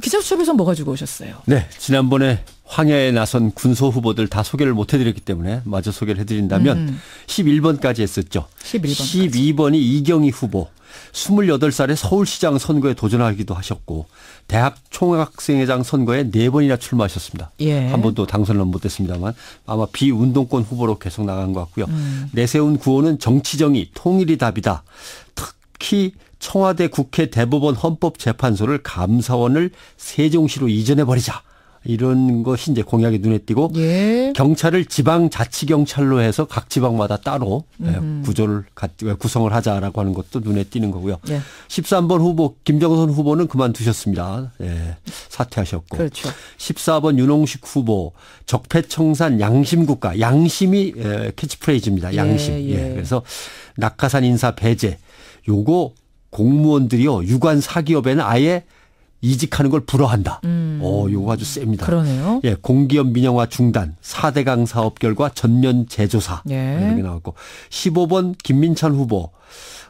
기자수첩에서 뭐 가지고 오셨어요? 네, 지난번에 황야에 나선 군소 후보들 다 소개를 못 해드렸기 때문에 마저 소개를 해드린다면 음. 11번까지 음. 했었죠. 11번까지. 12번이 이경희 후보. 28살에 서울시장 선거에 도전하기도 하셨고 대학 총학생회장 선거에 4번이나 출마하셨습니다. 예. 한 번도 당선은 못했습니다만 아마 비운동권 후보로 계속 나간 것 같고요. 음. 내세운 구호는 정치정의 통일이 답이다. 특히 청와대 국회 대법원 헌법재판소를 감사원을 세종시로 이전해 버리자. 이런 것이 이제 공약이 눈에 띄고 예. 경찰을 지방 자치 경찰로 해서 각 지방마다 따로 예, 음. 구조를 예, 구성을 하자라고 하는 것도 눈에 띄는 거고요. 예. 13번 후보 김정선 후보는 그만두셨습니다. 예. 사퇴하셨고 그렇죠. 14번 윤홍식 후보 적폐청산 양심 국가 양심이 예, 캐치프레이즈입니다. 양심. 예, 그래서 낙하산 인사 배제 요거 공무원들이요 유관 사기업에는 아예 이직하는 걸 불허한다. 음. 어, 요거 아주 셉니다. 그러네요. 예, 공기업 민영화 중단, 4대강 사업 결과 전면 재조사. 예. 뭐 이런 게 나왔고. 15번 김민찬 후보.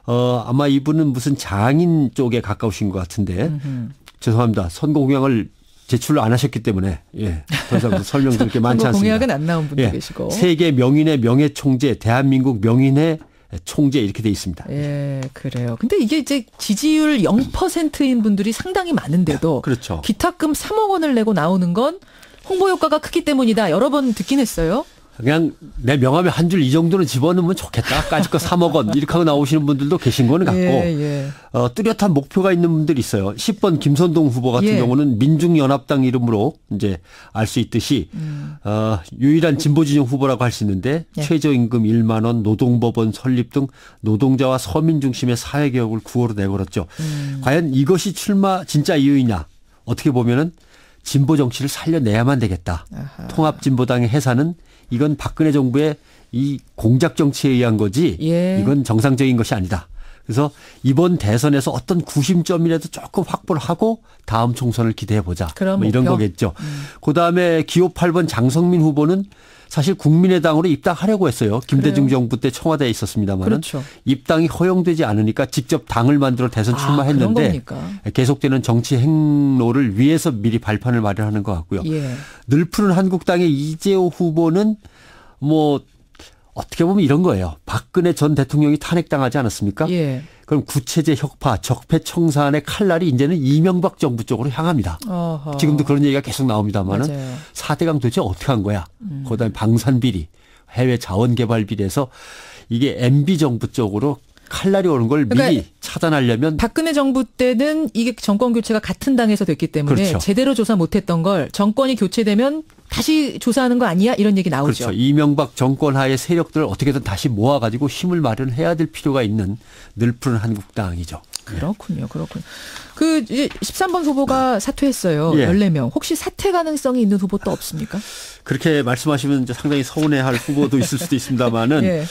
어, 아마 이분은 무슨 장인 쪽에 가까우신 것 같은데. 음흠. 죄송합니다. 선거 공약을 제출 을안 하셨기 때문에 예, 더 이상 설명드릴 게 많지 않습니다. 공약은 안 나온 분도 예, 계시고. 세계 명인의 명예 총재, 대한민국 명인의 총재 이렇게 돼 있습니다. 예, 그래요. 근데 이게 이제 지지율 0%인 분들이 상당히 많은데도 네, 그렇죠. 기탁금 3억 원을 내고 나오는 건 홍보 효과가 크기 때문이다. 여러 번 듣긴 했어요. 그냥 내 명함에 한 줄 이 정도는 집어넣으면 좋겠다. 까짓거 사억원 이렇게 하고 나오시는 분들도 계신 거는 같고 예, 예. 어, 뚜렷한 목표가 있는 분들이 있어요. 10번 김선동 후보 같은 예. 경우는 민중연합당 이름으로 이제 알 수 있듯이 음. 어, 유일한 진보진영 후보라고 할 수 있는데 예. 최저임금 1만 원, 노동법원 설립 등 노동자와 서민 중심의 사회개혁을 구호로 내걸었죠. 음. 과연 이것이 출마 진짜 이유이냐? 어떻게 보면은 진보 정치를 살려내야만 되겠다. 아하. 통합진보당의 해사는 이건 박근혜 정부의 이 공작 정치에 의한 거지 예. 이건 정상적인 것이 아니다. 그래서 이번 대선에서 어떤 구심점이라도 조금 확보를 하고 다음 총선을 기대해 보자. 뭐 이런 거겠죠. 음. 그다음에 기호 8번 장성민 후보는 사실 국민의당으로 입당하려고 했어요. 김대중 그래요. 정부 때 청와대에 있었습니다만 그렇죠. 입당이 허용되지 않으니까 직접 당을 만들어 대선 아, 출마했는데 아, 계속되는 정치 행로를 위해서 미리 발판을 마련하는 것 같고요. 예. 늘 푸른 한국당의 이재호 후보는 뭐 어떻게 보면 이런 거예요. 박근혜 전 대통령이 탄핵당하지 않았습니까? 예. 그럼 구체제 혁파, 적폐청산의 칼날이 이제는 이명박 정부 쪽으로 향합니다. 어허. 지금도 그런 얘기가 계속 나옵니다만은 4대강 도대체 어떻게 한 거야? 음. 그다음에 방산비리, 해외 자원개발비리에서 이게 MB 정부 쪽으로 칼날이 오는 걸 그러니까 미리 차단하려면 박근혜 정부 때는 이게 정권 교체가 같은 당에서 됐기 때문에 그렇죠. 제대로 조사 못했던 걸 정권이 교체되면 다시 조사하는 거 아니야? 이런 얘기 나오죠. 그렇죠. 이명박 정권 하의 세력들을 어떻게든 다시 모아가지고 힘을 마련해야 될 필요가 있는 늘푸른 한국당이죠. 예. 그렇군요. 그렇군요. 그 13번 후보가 사퇴했어요. 예. 14명. 혹시 사퇴 가능성이 있는 후보 또 없습니까? 그렇게 말씀하시면 상당히 서운해할 후보도 있을 수도 있습니다만은 예.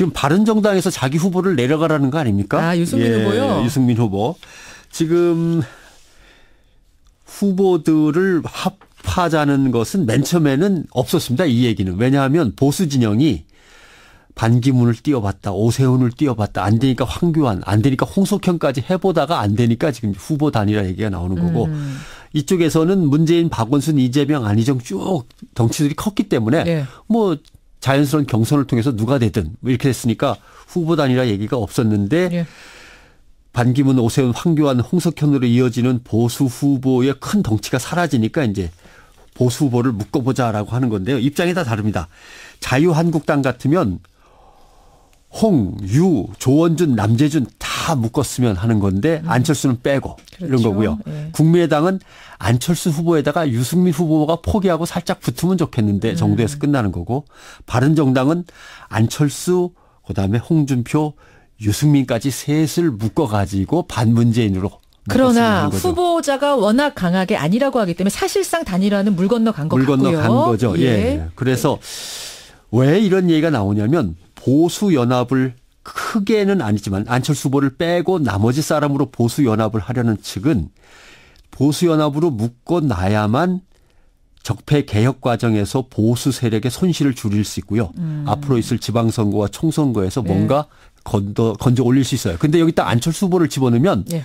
지금 바른정당에서 자기 후보를 내려가라는 거 아닙니까? 아, 유승민 예, 후보요? 유승민 후보. 지금 후보들을 합하자는 것은 맨 처음에는 없었습니다. 이 얘기는. 왜냐하면 보수 진영이 반기문을 띄워봤다, 오세훈을 띄워봤다, 안 되니까 황교안, 안 되니까 홍석현까지 해보다가 안 되니까 지금 후보 단일화 얘기가 나오는 거고 음. 이쪽에서는 문재인, 박원순, 이재명, 안희정 쭉 덩치들이 컸기 때문에 네. 뭐 자연스러운 경선을 통해서 누가 되든 뭐 이렇게 됐으니까 후보단이라 얘기가 없었는데 예. 반기문, 오세훈, 황교안, 홍석현으로 이어지는 보수 후보의 큰 덩치가 사라지니까 이제 보수 후보를 묶어보자라고 하는 건데요. 입장이 다 다릅니다. 자유한국당 같으면 홍, 유, 조원준, 남재준 다다 묶었으면 하는 건데 음. 안철수는 빼고 그렇죠. 이런 거고요. 예. 국민의당은 안철수 후보에다가 유승민 후보가 포기하고 살짝 붙으면 좋겠는데 음. 정도에서 음. 끝나는 거고 바른정당은 안철수 그다음에 홍준표 유승민까지 셋을 묶어 가지고 반문재인으로 그러나 후보자가 워낙 강하게 아니라고 하기 때문에 사실상 단일화는 물 건너 간거 물 건너 간 거죠. 예. 예. 그래서 예. 왜 이런 얘기가 나오냐면 보수 연합을 크게는 아니지만 안철수 후보를 빼고 나머지 사람으로 보수 연합을 하려는 측은 보수 연합으로 묶어 놔야만 적폐 개혁 과정에서 보수 세력의 손실을 줄일 수 있고요. 음. 앞으로 있을 지방선거와 총선거에서 네. 뭔가 네. 건더 건져 올릴 수 있어요. 근데 여기다 안철수 후보를 집어넣으면 네.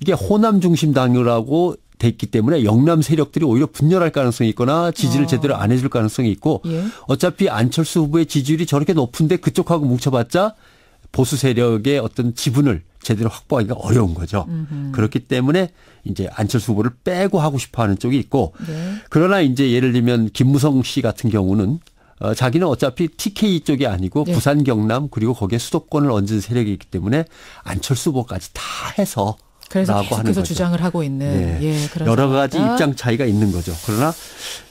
이게 호남 중심 당이라고 돼 있기 때문에 영남 세력들이 오히려 분열할 가능성이 있거나 지지를 어. 제대로 안 해줄 가능성이 있고 예. 어차피 안철수 후보의 지지율이 저렇게 높은데 그쪽하고 뭉쳐봤자 보수 세력의 어떤 지분을 제대로 확보하기가 어려운 거죠. 음흠. 그렇기 때문에 이제 안철수 후보를 빼고 하고 싶어 하는 쪽이 있고 네. 그러나 이제 예를 들면 김무성 씨 같은 경우는 어, 자기는 어차피 TK 쪽이 아니고 네. 부산 경남 그리고 거기에 수도권을 얹은 세력이기 때문에 안철수 후보까지 다 해서 그래서 계속해서 주장을 하고 있는 네. 예, 여러 가지 겁니다. 입장 차이가 있는 거죠. 그러나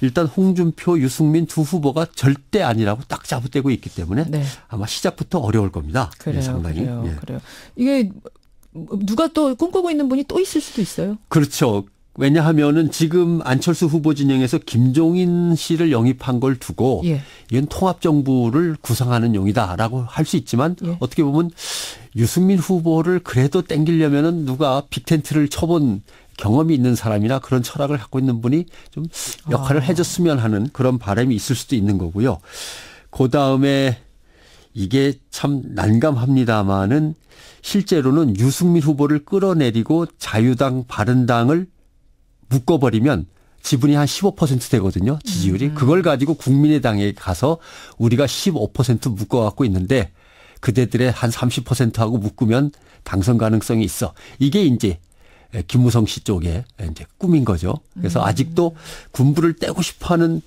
일단 홍준표, 유승민 두 후보가 절대 아니라고 딱 잡아떼고 있기 때문에 네. 아마 시작부터 어려울 겁니다. 예, 그래요, 예, 상당히. 그래요, 예. 그래요. 이게 누가 또 꿈꾸고 있는 분이 또 있을 수도 있어요. 그렇죠. 왜냐하면은 지금 안철수 후보 진영에서 김종인 씨를 영입한 걸 두고 예. 이건 통합 정부를 구성하는 용이다라고 할 수 있지만 예. 어떻게 보면 유승민 후보를 그래도 땡기려면은 누가 빅텐트를 쳐본 경험이 있는 사람이나 그런 철학을 갖고 있는 분이 좀 역할을 아. 해줬으면 하는 그런 바람이 있을 수도 있는 거고요. 그 다음에 이게 참 난감합니다만은 실제로는 유승민 후보를 끌어내리고 자유당 바른당을 묶어버리면 지분이 한 15% 되거든요. 지지율이. 음. 그걸 가지고 국민의당에 가서 우리가 15% 묶어갖고 있는데 그대들의 한 30%하고 묶으면 당선 가능성이 있어. 이게 이제 김무성 씨쪽에 이제 꿈인 거죠. 그래서 음. 아직도 군부를 떼고 싶어 하는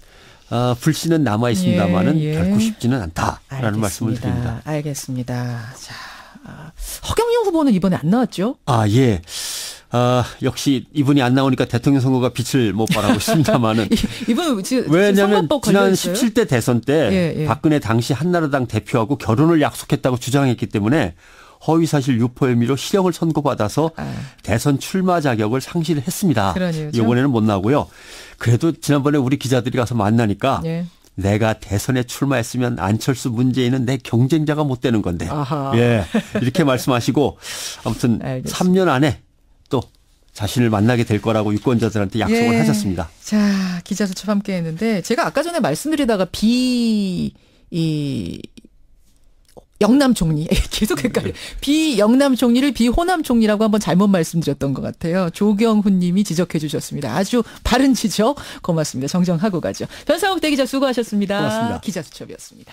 아, 어, 불씨는 남아 있습니다만은 예, 예. 결코 쉽지는 않다라는 알겠습니다. 말씀을 드립니다. 알겠습니다. 자. 아, 허경영 후보는 이번에 안 나왔죠? 아, 예. 아, 역시 이분이 안 나오니까 대통령 선거가 빛을 못바라고 있습니다만은. 이분 지금 왜냐면 지난 17대 대선 때 예, 예. 박근혜 당시 한나라당 대표하고 결혼을 약속했다고 주장했기 때문에 허위사실 유포 혐의로 실형을 선고받아서 아. 대선 출마 자격을 상실했습니다. 이번에는 못 나오고요. 그래도 지난번에 우리 기자들이 가서 만나니까 예. 내가 대선에 출마했으면 안철수 문제인은내 경쟁자가 못 되는 건데. 아하. 예. 이렇게 말씀하시고 아무튼 알겠습니다. 3년 안에 자신을 만나게 될 거라고 유권자들한테 약속을 예. 하셨습니다. 자, 기자들처 함께 했는데 제가 아까 전에 말씀드리다가 비, 이, 영남 총리 계속 헷갈려 네. 비 영남 총리를 비 호남 총리라고 한번 잘못 말씀드렸던 것 같아요. 조경훈님이 지적해 주셨습니다. 아주 바른 지적 고맙습니다. 정정하고 가죠. 변상욱 대기자 수고하셨습니다. 고맙습니다. 기자 수첩이었습니다.